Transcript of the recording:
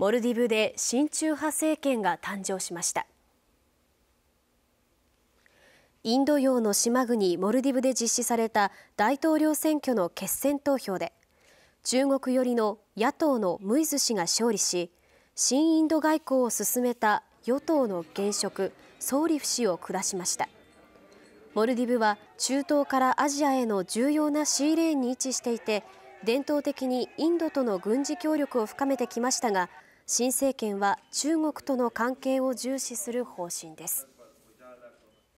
モルディブで親中派政権が誕生しましたインド洋の島国モルディブで実施された大統領選挙の決選投票で中国寄りの野党のムイズ氏が勝利し新インド外交を進めた与党の現職ソーリフ氏を下しましたモルディブは中東からアジアへの重要なシーレーンに位置していて伝統的にインドとの軍事協力を深めてきましたが新政権は中国との関係を重視する方針です。